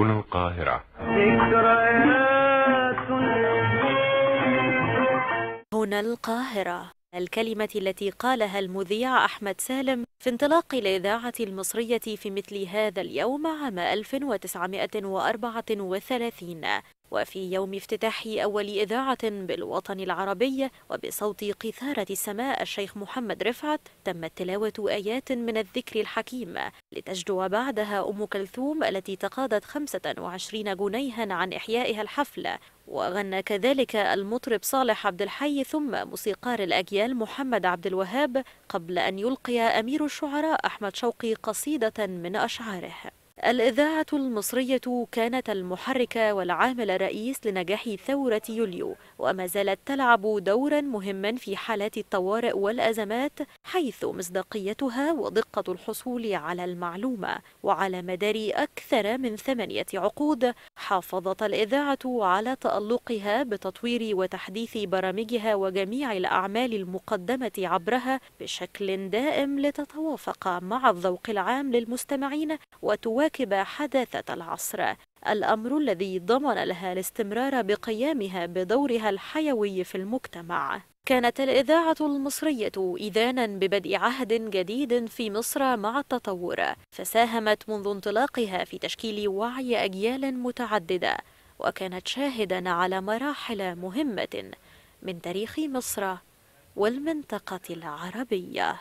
تبون القاهرة هنا القاهرة الكلمة التي قالها المذيع أحمد سالم في انطلاق الإذاعة المصرية في مثل هذا اليوم عام 1934 وفي يوم افتتاح أول إذاعة بالوطن العربي وبصوت قيثارة السماء الشيخ محمد رفعت تمت تلاوة آيات من الذكر الحكيم لتجدو بعدها أم كلثوم التي تقاضت 25 جنيها عن إحيائها الحفلة وغنى كذلك المطرب صالح عبد الحي ثم موسيقار الأجيال محمد عبد الوهاب قبل أن يلقي أمير الشعراء أحمد شوقي قصيدة من أشعاره الإذاعة المصرية كانت المحرك والعامل الرئيس لنجاح ثورة يوليو وما زالت تلعب دورا مهما في حالات الطوارئ والأزمات حيث مصداقيتها ودقة الحصول على المعلومة وعلى مدار أكثر من ثمانية عقود حافظت الإذاعة على تألقها بتطوير وتحديث برامجها وجميع الأعمال المقدمة عبرها بشكل دائم لتتوافق مع الذوق العام للمستمعين وتواكب مرتكب حداثة العصر الأمر الذي ضمن لها الاستمرار بقيامها بدورها الحيوي في المجتمع كانت الإذاعة المصرية إذانا ببدء عهد جديد في مصر مع التطور فساهمت منذ انطلاقها في تشكيل وعي أجيال متعددة وكانت شاهدا على مراحل مهمة من تاريخ مصر والمنطقة العربية